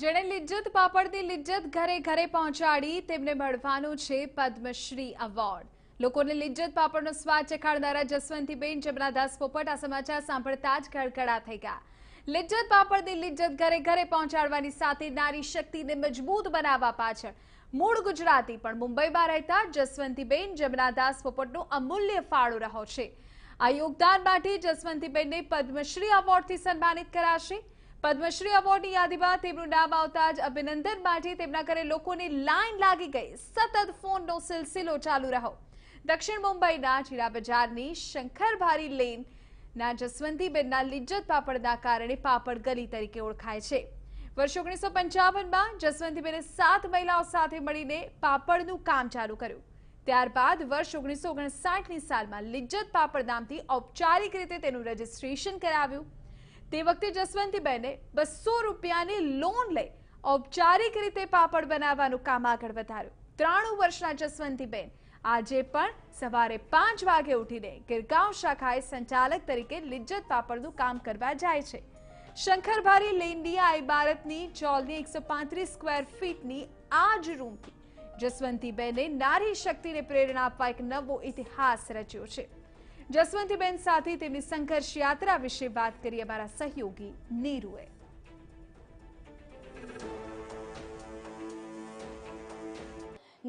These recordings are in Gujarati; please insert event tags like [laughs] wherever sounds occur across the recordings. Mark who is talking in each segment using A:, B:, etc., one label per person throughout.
A: જેણે લિજ્જત પાપડની લિજ્જત ઘરે ઘરે પહોંચાડી તેમને મળવાનું છે પદ્મશ્રી એવોર્ડ લોકોને લિજ્જત પાપડનો સ્વાદ ચખાડનારા જસવંતીબેન જમનાદાસ પોપટ આ સમાચાર સાંભળતા જ ખડખડા થઈ ગયા લિજ્જત પાપડની લિજ્જત ઘરે ઘરે પહોંચાડવાની સાથે નારી શક્તિને મજબૂત બનાવવા પાછળ મૂળ ગુજરાતી પણ મુંબઈમાં રહેતા જસવંતીબેન જમનાદાસ પોપટનો અમૂલ્ય ફાળો રહ્યો છે આ યોગદાન માટે જસવંતીબેનને પદ્મશ્રી એવોર્ડથી સન્માનિત કરાશે પદ્મશ્રી અવોર્ડની યાદીમાં તેમનું નામ આવતા જ અભિનંદન માટે તેમના ઘરે લોકોની લાઈન લાગી ગઈ સતત ફોનનો સિલસિલો ચાલુ રહ્યો દક્ષિણ મુંબઈના જીરા બજારની શંકરભારી લેનના જસવંતીબેનના લિજ્જત પાપડના કારણે પાપડ ગલી તરીકે ઓળખાય છે વર્ષ ઓગણીસો પંચાવનમાં જસવંતીબેને સાત મહિલાઓ સાથે મળીને પાપડનું કામ ચાલુ કર્યું ત્યારબાદ વર્ષ ઓગણીસો ઓગણસાઠની સાલમાં લિજ્જત પાપડ નામથી ઔપચારિક રીતે તેનું રજીસ્ટ્રેશન કરાવ્યું તે વખતે જસવંતીબેને બસો રૂપિયાની લોન લઈ ઔપચારિક રીતે પાપડ બનાવવાનું કામ આગળ વધાર્યું ત્રાણું વર્ષના જસવંતીબેન આજે પણ સવારે પાંચ વાગે ઉઠીને ગિરગાંવ શાખાએ સંચાલક તરીકે લિજ્જત પાપડનું કામ કરવા જાય છે શંકરભારી લેનની આ ઇમારતની ચોલની એકસો પાંત્રીસ સ્ક્વેર ફીટની આ જ રૂમથી જસવંતીબેને નારી શક્તિને પ્રેરણા આપવા એક નવો ઇતિહાસ રચ્યો છે જસવંતીબેન સાથે તેમની સંઘર્ષ યાત્રા વિશે વાત કરી અમારા સહયોગી નીરુએ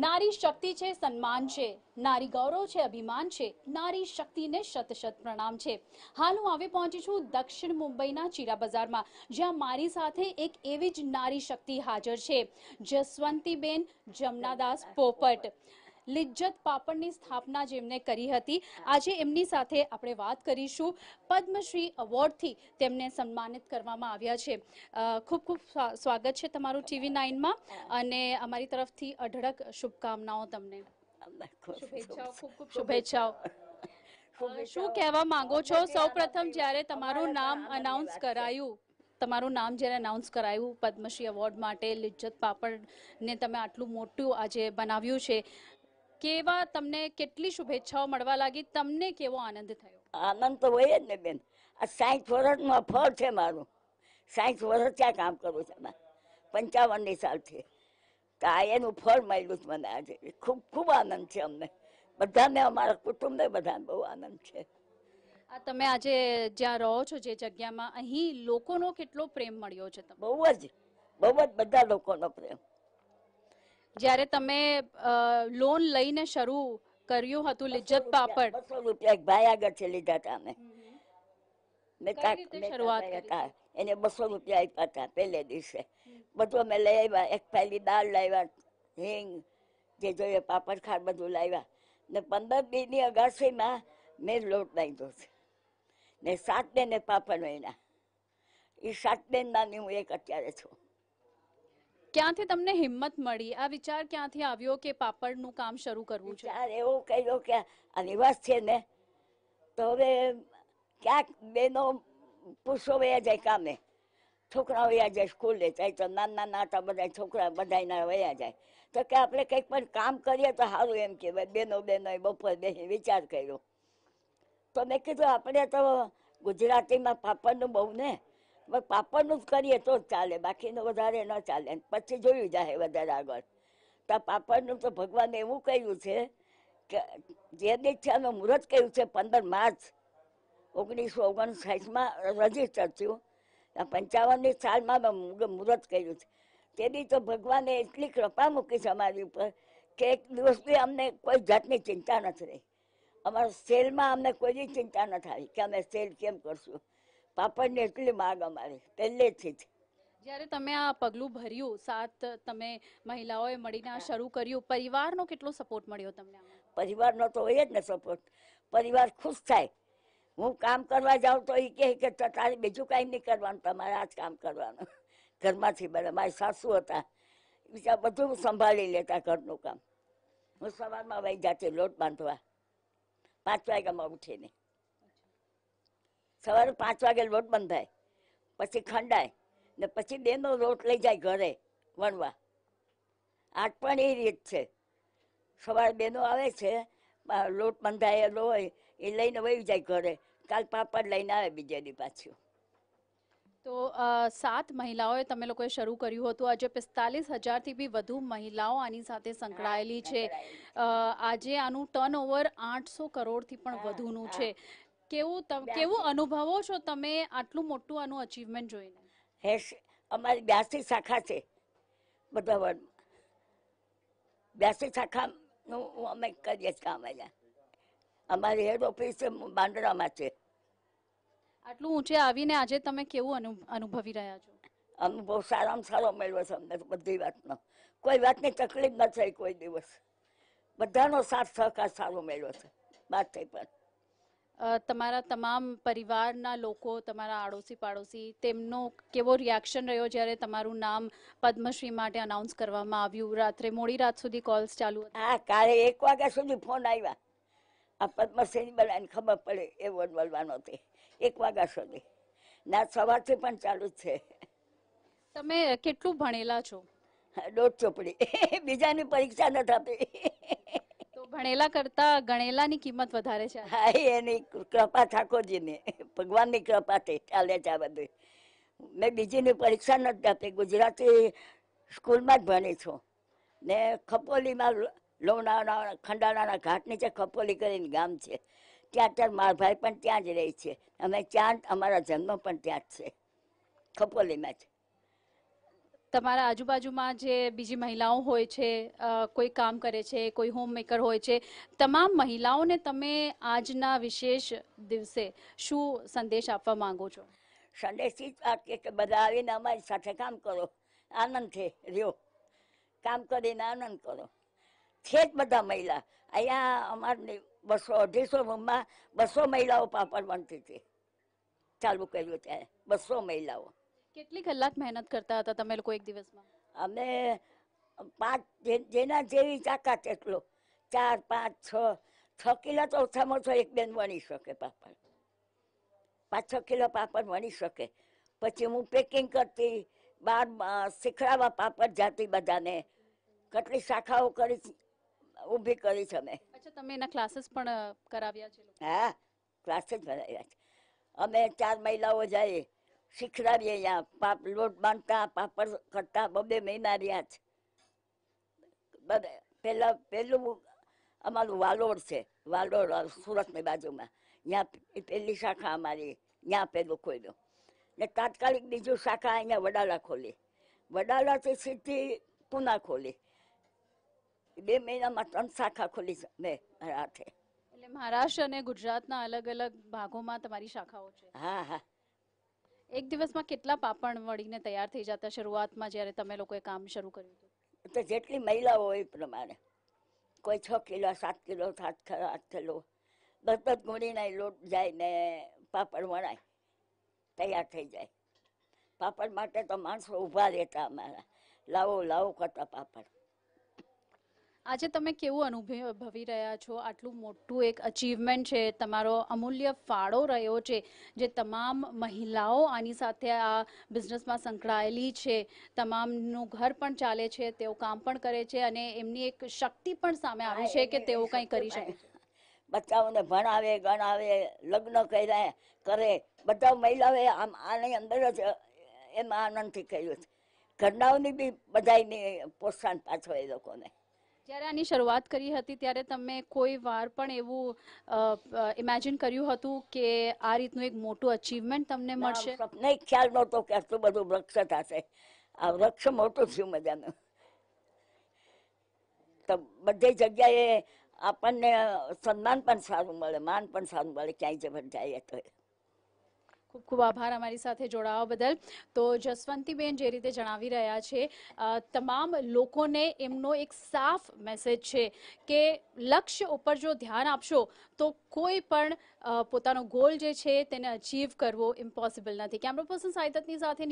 B: નારી શક્તિ છે સન્માન છે નારી ગૌરવ છે અભિમાન છે નારી શક્તિને શતશત પ્રણામ છે હાલ હું આવી પહોંચી છું દક્ષિણ મુંબઈના ચીરા બજારમાં જ્યાં મારી સાથે એક એવી જ નારી શક્તિ હાજર છે જસવંતીબેન જમનાદાસ પોપટ લિજ્જત પાપડની સ્થાપના જેમને કરી હતી આજે એમની સાથે આપણે વાત કરીશું પદ્મશ્રી અવોર્ડથી તેમને સન્માનિત કરવામાં આવ્યા છે ખૂબ ખૂબ સ્વાગત છે તમારું ટીવી નાઇનમાં અને અમારી તરફથી અઢળક શુભકામનાઓ તમને
C: શુભેચ્છાઓ શું
B: કહેવા માંગો છો સૌપ્રથમ જ્યારે તમારું નામ અનાઉન્સ કરાયું તમારું નામ જ્યારે અનાઉન્સ કરાયું પદ્મશ્રી એવોર્ડ માટે લિજ્જત પાપડને તમે આટલું મોટું આજે બનાવ્યું છે કેવા તમને કેટલી શુભેચ્છાઓ મળવા લાગી તમને કેવો આનંદ
C: થયો આનંદ તો હોય જ ને બેન આ સાઈઠ વર્ષમાં ફળ છે મારું સાઠ વર્ષ ત્યાં કામ કરું છું મેં પંચાવનની સાલથી તો આ એનું ફળ મળ્યું છે મને આજે ખૂબ ખૂબ આનંદ છે અમને બધાને અમારા કુટુંબને બધાને બહુ આનંદ છે
B: આ તમે આજે જ્યાં રહો છો જે જગ્યામાં અહીં લોકોનો કેટલો પ્રેમ મળ્યો
C: છે બહુ જ બહુ જ બધા લોકોનો પ્રેમ જ્યારે તમે લોન લઈને શરૂ કર્યું હતું લિજ્જત પાપડ રૂપિયા એક ભાઈ આગળ છે લીધા હતા અમે એને બસો રૂપિયા આપ્યા હતા પહેલે દિવસે બધું અમે લઈ આવ્યા એક પહેલી દાળ લાવ્યા હિંગ જે જોઈએ પાપડ ખાર બધું લાવ્યા ને પંદર દીની અગાસીમાં મેં લોટ બાંધ્યો છે ને સાત બેન ને પાપડ મહિના એ સાત નાની હું એક અત્યારે છું ક્યાંથી
B: તમને હિંમત મળી આ વિચાર ક્યાંથી આવ્યો કે
C: પાપડનું કામ શરૂ કરવું છે વિચાર એવો કર્યો કે આ છે ને તો હવે ક્યાંક બેનો પુરુષો વયા જાય કામે છોકરા વયા જાય સ્કૂલ લે જાય તો નાના નાતા બધા છોકરા બધાના વયા જાય તો કે આપણે કંઈક પણ કામ કરીએ તો સારું એમ કહેવાય બેનો બેનો બપોર બે વિચાર કર્યો તો મેં કીધું આપણે તો ગુજરાતીમાં પાપડનું બહુ ને પાપડનું જ કરીએ તો જ ચાલે બાકીનું વધારે ન ચાલે પછી જોયું જાય વધારે આગળ તો પાપડનું તો ભગવાને એવું કહ્યું છે કે જે દીક્ષાનું મુહૂર્ત કહ્યું છે પંદર માર્ચ ઓગણીસો ઓગણસાઠમાં રજીસ્ટર થયું પંચાવનની સાલમાં મુહૂર્ત કર્યું છે તે તો ભગવાને એટલી કૃપા મૂકી છે અમારી ઉપર કે એક દિવસ બી અમને કોઈ જાતની ચિંતા નથી રહી અમારા સેલમાં અમને કોઈની ચિંતા ન થાય કે અમે સેલ કેમ કરશું પાપડને એટલી માગ અમારી પહેલેથી જ
B: જ્યારે તમે આ પગલું ભર્યું સાત તમે મહિલાઓએ મળીને શરૂ કર્યું પરિવારનો કેટલો સપોર્ટ મળ્યો તમને
C: પરિવારનો તો હોય જ ને સપોર્ટ પરિવાર ખુશ થાય હું કામ કરવા જાઉં તો એ કહે કે તારે બીજું કાંઈ નહીં કરવાનું તમારે આ જ કામ કરવાનું ઘરમાંથી બધા મારી સાસુ હતા બીજા બધું સંભાળી લેતા ઘરનું કામ હું સવારમાં વહી જાતી લોટ બાંધવા પાંચ વાગ્યામાં ઉઠીને સવારે પાંચ વાગે લોટ બંધાય પછી ખંડાય ને પછી બેનો રોટ લઈ જાય ઘરે વણવા આજ પણ એ રીત છે સવારે બેનો આવે છે લોટ બંધાયેલો હોય એ લઈને વહી જાય ઘરે કાલ પાપડ લઈને આવે બીજેની પાછું
B: તો સાત મહિલાઓએ તમે લોકોએ શરૂ કર્યું હતું આજે પિસ્તાલીસ હજારથી બી વધુ મહિલાઓ આની સાથે સંકળાયેલી છે આજે આનું ટર્નઓવર આઠસો કરોડથી પણ વધુનું છે કેવું કેવું અનુભવો છો તમે આટલું મોટું આનું અચીવમેન્ટ જોઈને
C: હેશ અમારી બ્યાસી શાખા છે બધા વર્ડ બ્યાસી શાખાનું અમે કરીએ છીએ અમે અમારી હેડ ઓફિસ બાંદરામાં છે
B: આટલું ઊંચે આવીને આજે તમે કેવું અનુભવી રહ્યા છો
C: અનુભવ સારામાં સારો મળ્યો છે અમને બધી વાતનો કોઈ વાતની તકલીફ ન થઈ કોઈ દિવસ બધાનો સાથ સહકાર સારો મળ્યો છે વાત થઈ પણ
B: તમારા તમામ પરિવારના લોકો તમારા આડોશી પાડોશી તેમનો કેવો રિએક્શન રહ્યો જ્યારે તમારું નામ પદ્મશ્રી માટે અનાઉન્સ કરવામાં આવ્યું રાત્રે મોડી રાત સુધી કોલ્સ ચાલુ
C: હા કાલે એક વાગ્યા સુધી ફોન આવ્યા આ પદ્મશ્રીની બનાવીને ખબર પડે એ વોટ બોલવાનો તે એક વાગ્યા સુધી ના સવારથી પણ ચાલુ જ છે તમે કેટલું ભણેલા છો દોઢ ચોપડી [laughs] બીજાની પરીક્ષા નથી આપી
B: ભણેલા કરતા ગણેલાની કિંમત વધારે છે હા
C: એની કૃપા ઠાકોરજીની ભગવાનની કૃપાથી ચાલે છે આ બધું મેં બીજીની પરીક્ષા નથી આપી ગુજરાતી સ્કૂલમાં જ ભણી છું ને ખપોલીમાં લોણાવાળા ખંડાળાના ઘાટ નીચે ખપોલી કરીને ગામ છે ત્યાં ત્યાં મારા ભાઈ પણ ત્યાં જ રહે છે અમે ત્યાં અમારા જન્મ પણ ત્યાં જ છે ખપોલીમાં જ
B: તમારા આજુબાજુમાં જે બીજી મહિલાઓ હોય છે કોઈ કામ કરે છે કોઈ હોમમેકર હોય છે તમામ મહિલાઓને તમે આજના વિશેષ
C: દિવસે શું સંદેશ આપવા માંગો છો સંદેશ જ વાત કે બધા આવીને અમારી સાથે કામ કરો આનંદથી રહ્યો કામ કરીને આનંદ કરો છે જ બધા મહિલા અહીંયા અમારની બસો અઢીસો રૂમમાં બસો મહિલાઓ પાપડ બનતી હતી ચાલુ કર્યું ત્યારે બસો મહિલાઓ
B: કેટલી કલાક મહેનત કરતા હતા તમે લોકો એક દિવસમાં
C: અમે પાંચ જેના જેવી તાકાત એટલો ચાર પાંચ છ છ કિલો તો ઓછામાં ઓછો એક બેન બની શકે પાપડ પાંચ છ કિલો પાપડ બની શકે પછી હું પેકિંગ કરતી બહાર શીખડાવા પાપડ જાતી બધાને કેટલી શાખાઓ કરી ઊભી કરી છે મેં
B: અચ્છા તમે એના ક્લાસીસ પણ કરાવ્યા છે
C: હા ક્લાસીસ ભરાવ્યા છે અમે ચાર મહિલાઓ જઈએ શીખડાવીએ અહીંયા પાપ લોટ બાંધતા પાપડ કરતા બબે મહિના રહ્યા છે બધા પહેલાં પહેલું અમારું વાલોડ છે વાલોડ સુરતની બાજુમાં ત્યાં પહેલી શાખા અમારી ત્યાં પહેલું ખોલ્યું ને તાત્કાલિક બીજું શાખા અહીંયા વડાલા ખોલી વડાલાથી સીધી પૂના ખોલી બે મહિનામાં ત્રણ શાખા ખોલી છે મેં હાથે
B: એટલે મહારાષ્ટ્ર અને ગુજરાતના અલગ અલગ ભાગોમાં તમારી શાખાઓ છે હા હા એક દિવસમાં કેટલા પાપડ વળીને તૈયાર થઈ જતા શરૂઆતમાં જ્યારે તમે લોકોએ કામ શરૂ કર્યું
C: તો જેટલી મહિલાઓ હોય એ પ્રમાણે કોઈ છ કિલો સાત કિલો સાત આઠ કિલો દસ દસ ગુણીના લોટ જાય ને પાપડ વણાય તૈયાર થઈ જાય પાપડ માટે તો માણસો ઊભા રહેતા અમારા લાવો લાવો કરતા પાપડ
B: આજે તમે કેવું અનુભવી રહ્યા છો આટલું મોટું એક અચીવમેન્ટ છે તમારો અમૂલ્ય ફાળો રહ્યો છે જે તમામ મહિલાઓ આની સાથે આ બિઝનેસમાં સંકળાયેલી છે તમામનું ઘર પણ ચાલે છે તેઓ કામ પણ કરે છે અને એમની એક શક્તિ પણ સામે આવી છે કે તેઓ કંઈ કરી શકે
C: બચ્ચાઓને ભણાવે ગણાવે લગ્ન કર્યા કરે બધા મહિલાઓએ આમ આની અંદર જ એમાં આનંદથી કર્યું છે ઘરનાઓની બી બધાની પ્રોત્સાહન પાછો એ લોકોને
B: જ્યારે આની શરૂઆત કરી હતી ત્યારે તમે કોઈ વાર પણ એવું ઇમેજિન કર્યું હતું કે આ રીતનું એક મોટું અચીવમેન્ટ તમને મળશે
C: નહીં ખ્યાલ નહોતો કે આટલું બધું વૃક્ષ થશે આ વૃક્ષ મોટું થયું મજાનું તો બધી જગ્યાએ આપણને સન્માન પણ સારું મળે માન પણ સારું મળે ક્યાંય જવા જાય તો
B: ખૂબ ખૂબ આભાર અમારી સાથે જોડાવા બદલ તો જસવંતીબેન જે રીતે જણાવી રહ્યા છે તમામ લોકોને એમનો એક સાફ મેસેજ છે કે લક્ષ્ય ઉપર જો ધ્યાન આપશો તો કોઈ પણ પોતાનો ગોલ જે છે તેને અચીવ કરવો ઇમ્પોસિબલ નથી કેમેરા પર્સન સાહિત્યની સાથે